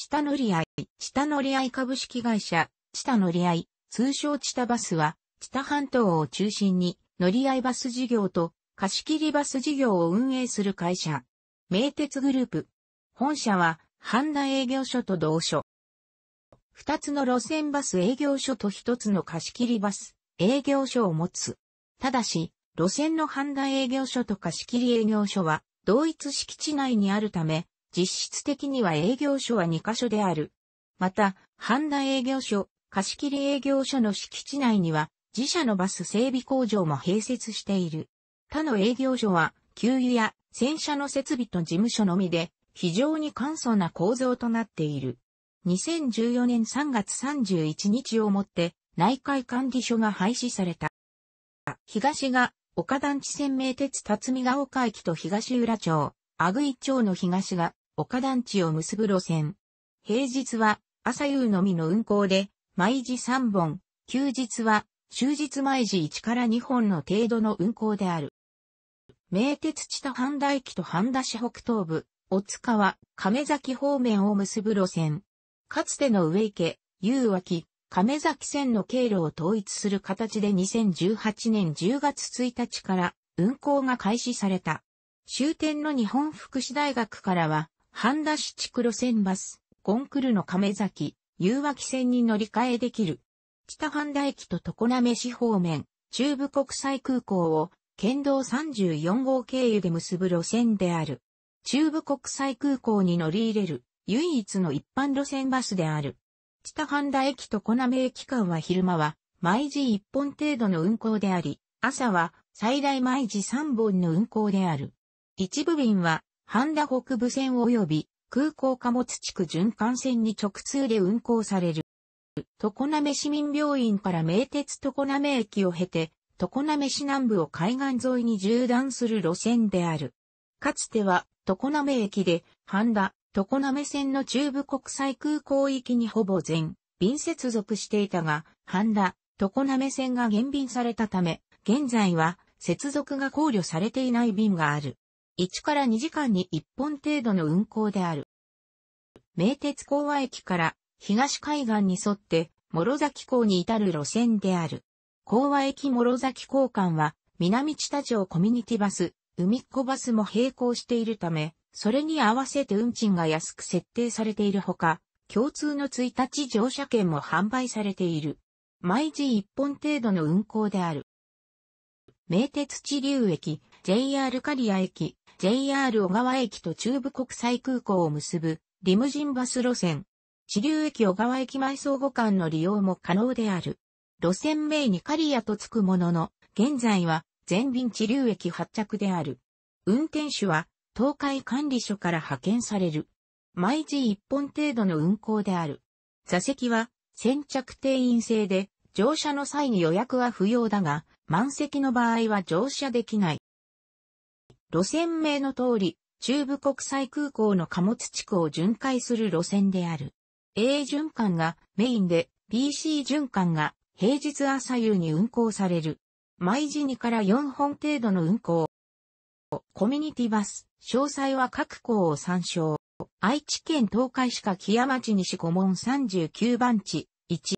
下乗り合い、下乗り合い株式会社、チタ乗り合い、通称チタバスは、チタ半島を中心に乗り合いバス事業と貸切バス事業を運営する会社。名鉄グループ。本社は、半田営業所と同所。二つの路線バス営業所と一つの貸切バス営業所を持つ。ただし、路線の半田営業所と貸切営業所は、同一敷地内にあるため、実質的には営業所は2カ所である。また、半田営業所、貸切営業所の敷地内には、自社のバス整備工場も併設している。他の営業所は、給油や洗車の設備と事務所のみで、非常に簡素な構造となっている。2014年3月31日をもって、内海管理所が廃止された。東が、岡団地線名鉄辰巳ヶ丘駅と東浦町、阿久井町の東が岡団地を結ぶ路線。平日は朝夕のみの運行で、毎時3本、休日は終日毎時1から2本の程度の運行である。名鉄千田半田駅と半田市北東部、大塚は亀崎方面を結ぶ路線。かつての上池、遊脇、亀崎線の経路を統一する形で2018年10月1日から運行が開始された。終点の日本福祉大学からは、半田市地区路線バス、ゴンクルの亀崎、夕脇線に乗り換えできる。北半田駅と常滑市方面、中部国際空港を、県道34号経由で結ぶ路線である。中部国際空港に乗り入れる、唯一の一般路線バスである。北半田駅と小滑駅間は昼間は、毎時1本程度の運行であり、朝は最大毎時3本の運行である。一部便は、半田北部線及び空港貨物地区循環線に直通で運行される。常滑市民病院から名鉄常滑駅を経て、常滑市南部を海岸沿いに縦断する路線である。かつては、常滑駅で、半田、常滑線の中部国際空港域にほぼ全、便接続していたが、半田、常滑線が減便されたため、現在は、接続が考慮されていない便がある。1から2時間に1本程度の運行である。名鉄港和駅から東海岸に沿って諸崎港に至る路線である。港和駅諸崎港間は南地田町コミュニティバス、海っ子バスも並行しているため、それに合わせて運賃が安く設定されているほか、共通の1日乗車券も販売されている。毎時1本程度の運行である。名鉄地流駅、JR 刈谷駅、JR 小川駅と中部国際空港を結ぶリムジンバス路線。地流駅小川駅前相互間の利用も可能である。路線名にカリアとつくものの、現在は全便地流駅発着である。運転手は東海管理所から派遣される。毎時1本程度の運行である。座席は先着定員制で乗車の際に予約は不要だが、満席の場合は乗車できない。路線名の通り、中部国際空港の貨物地区を巡回する路線である。A 循環がメインで、BC 循環が平日朝夕に運行される。毎時2から4本程度の運行。コミュニティバス、詳細は各校を参照。愛知県東海市か木屋町西5門39番地1。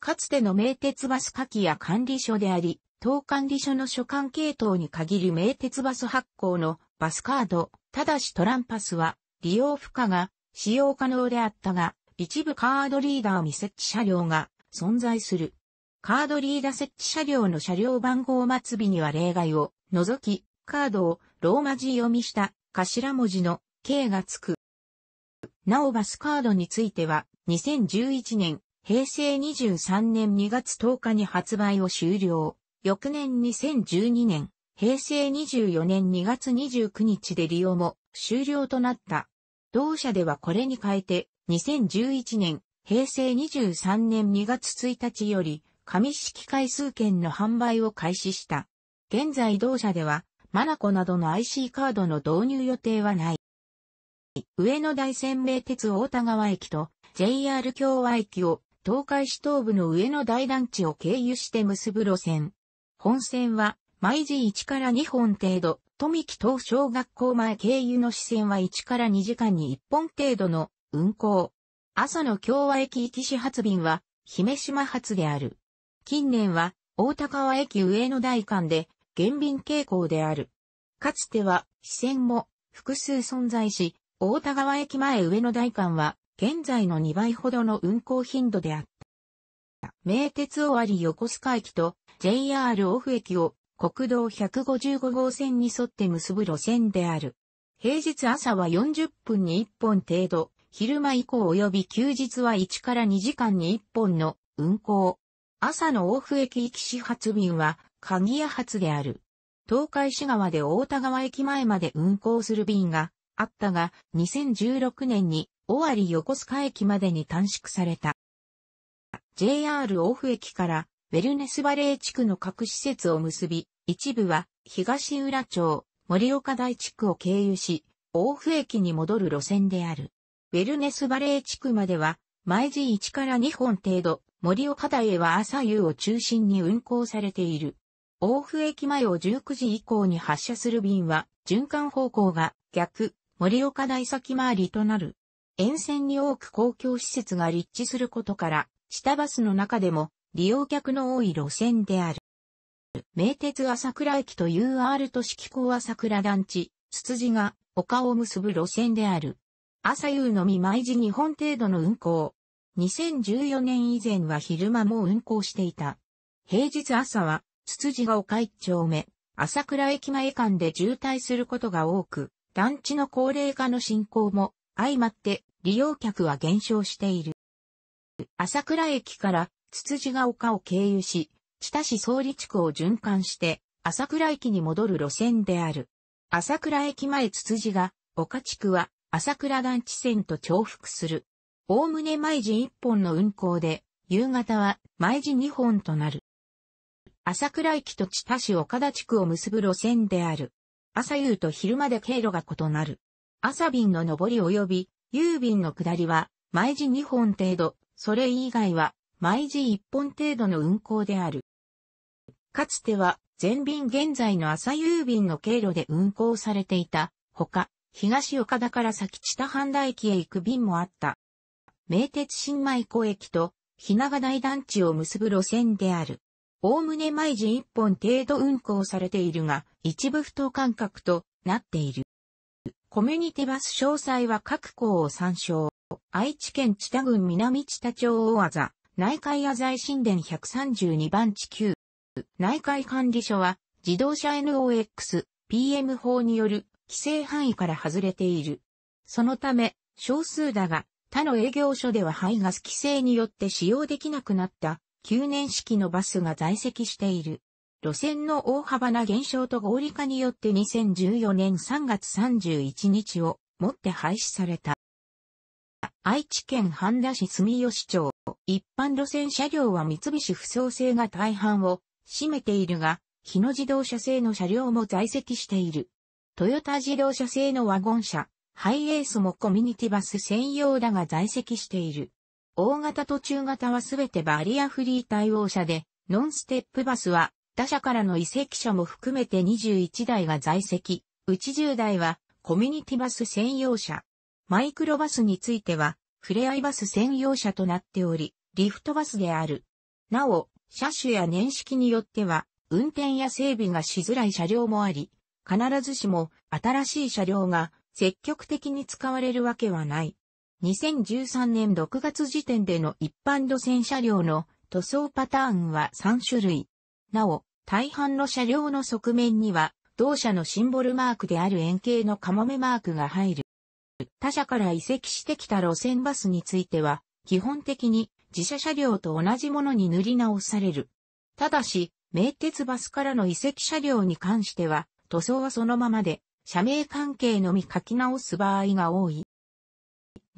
かつての名鉄バス下記や管理所であり、当管理所の所管系統に限る名鉄バス発行のバスカード、ただしトランパスは利用不可が使用可能であったが、一部カードリーダー未設置車両が存在する。カードリーダー設置車両の車両番号末尾には例外を除き、カードをローマ字読みした頭文字の K がつく。なおバスカードについては、2011年、平成23年2月10日に発売を終了。翌年2012年、平成24年2月29日で利用も終了となった。同社ではこれに変えて、2011年、平成23年2月1日より、紙式回数券の販売を開始した。現在同社では、マナコなどの IC カードの導入予定はない。上野大仙名鉄大田川駅と JR 京和駅を東海市東部の上野大団地を経由して結ぶ路線。本線は、毎時1から2本程度、富木東小学校前経由の支線は1から2時間に1本程度の運行。朝の京和駅行き始発便は、姫島発である。近年は、大高和駅上野大間で、減便傾向である。かつては、支線も複数存在し、大田川駅前上野大間は、現在の2倍ほどの運行頻度であった。名鉄終わり横須賀駅と JR オフ駅を国道155号線に沿って結ぶ路線である。平日朝は40分に1本程度、昼間以降及び休日は1から2時間に1本の運行。朝のオフ駅行き始発便は鍵屋発である。東海市側で大田川駅前まで運行する便があったが、2016年に尾張横須賀駅までに短縮された。JR オフ駅からウェルネスバレー地区の各施設を結び、一部は東浦町、森岡台地区を経由し、大府駅に戻る路線である。ウェルネスバレー地区までは、毎時1から2本程度、森岡台へは朝夕を中心に運行されている。大府駅前を19時以降に発車する便は、循環方向が逆、森岡台先回りとなる。沿線に多く公共施設が立地することから、下バスの中でも利用客の多い路線である。名鉄朝倉駅と UR 都市機構朝倉団地、筒子が丘を結ぶ路線である。朝夕のみ毎時2本程度の運行。2014年以前は昼間も運行していた。平日朝は、筒子が丘一丁目、朝倉駅前間で渋滞することが多く、団地の高齢化の進行も相まって利用客は減少している。朝倉駅からつつじが丘を経由し、知多市総理地区を循環して、朝倉駅に戻る路線である。朝倉駅前つつじが丘地区は朝倉団地線と重複する。おおむね毎時1本の運行で、夕方は毎時2本となる。朝倉駅と知多市岡田地区を結ぶ路線である。朝夕と昼まで経路が異なる。朝便の上り及び、夕便の下りは、毎時2本程度、それ以外は、毎時1本程度の運行である。かつては、全便現在の朝郵便の経路で運行されていた、ほか、東岡田から先知田半田駅へ行く便もあった。名鉄新米湖駅と、日永台団地を結ぶ路線である。おおむね毎時1本程度運行されているが、一部不当間隔となっている。コミュニティバス詳細は各校を参照。愛知県知多郡南知多町大技。内海野財神殿132番地球。内海管理所は自動車 NOX、PM 法による規制範囲から外れている。そのため、少数だが、他の営業所では排ガス規制によって使用できなくなった9年式のバスが在籍している。路線の大幅な減少と合理化によって2014年3月31日をもって廃止された。愛知県半田市住吉町。一般路線車両は三菱不走製が大半を占めているが、日野自動車製の車両も在籍している。トヨタ自動車製のワゴン車、ハイエースもコミュニティバス専用だが在籍している。大型と中型はすべてバリアフリー対応車で、ノンステップバスは他社からの移籍車も含めて21台が在籍、うち10台はコミュニティバス専用車。マイクロバスについては、ふれあいバス専用車となっており、リフトバスである。なお、車種や年式によっては、運転や整備がしづらい車両もあり、必ずしも新しい車両が積極的に使われるわけはない。2013年6月時点での一般路線車両の塗装パターンは3種類。なお、大半の車両の側面には、同社のシンボルマークである円形のカモメマークが入る。他社から移籍してきた路線バスについては、基本的に自社車両と同じものに塗り直される。ただし、名鉄バスからの移籍車両に関しては、塗装はそのままで、社名関係のみ書き直す場合が多い。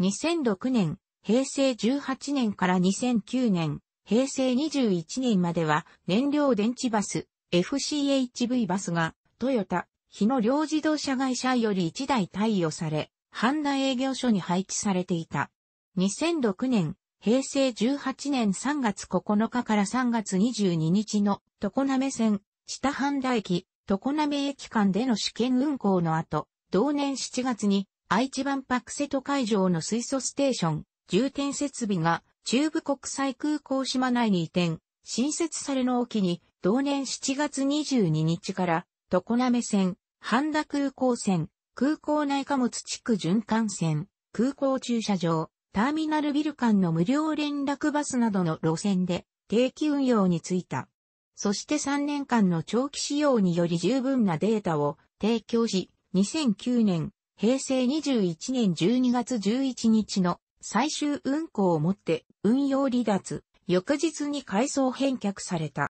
2006年、平成18年から2009年、平成21年までは燃料電池バス、FCHV バスが、トヨタ、日野両自動車会社より1台貸与され、半田営業所に配置されていた。2006年、平成18年3月9日から3月22日の常滑線、下半田駅、常滑駅間での試験運行の後、同年7月に愛知万博瀬戸会場の水素ステーション、重点設備が中部国際空港島内に移転、新設されの沖に、同年7月22日から、常滑線、半田空港線、空港内貨物地区循環線、空港駐車場、ターミナルビル間の無料連絡バスなどの路線で定期運用についた。そして3年間の長期使用により十分なデータを提供し、2009年、平成21年12月11日の最終運行をもって運用離脱、翌日に改装返却された。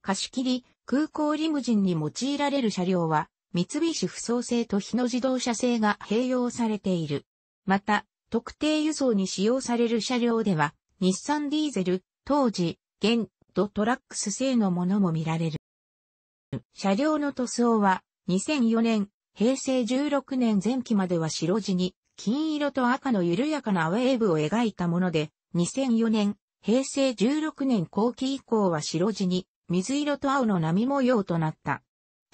貸し切り、空港リムジンに用いられる車両は三菱不走製と日野自動車製が併用されている。また、特定輸送に使用される車両では、日産ディーゼル、当時、現、ドトラックス製のものも見られる。車両の塗装は、2004年、平成16年前期までは白地に、金色と赤の緩やかなウェーブを描いたもので、2004年、平成16年後期以降は白地に、水色と青の波模様となった。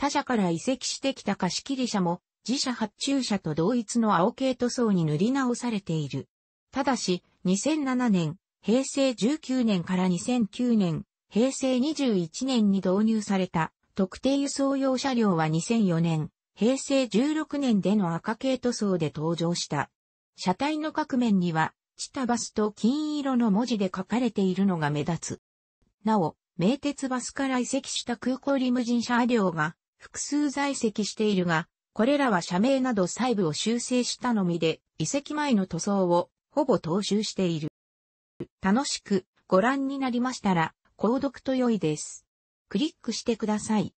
他社から移籍してきた貸切車も、自社発注車と同一の青系塗装に塗り直されている。ただし、2007年、平成19年から2009年、平成21年に導入された特定輸送用車両は2004年、平成16年での赤系塗装で登場した。車体の各面には、チタバスと金色の文字で書かれているのが目立つ。なお、名鉄バスから移籍した空港リムジン車両が、複数在籍しているが、これらは社名など細部を修正したのみで、移籍前の塗装をほぼ踏襲している。楽しくご覧になりましたら、購読と良いです。クリックしてください。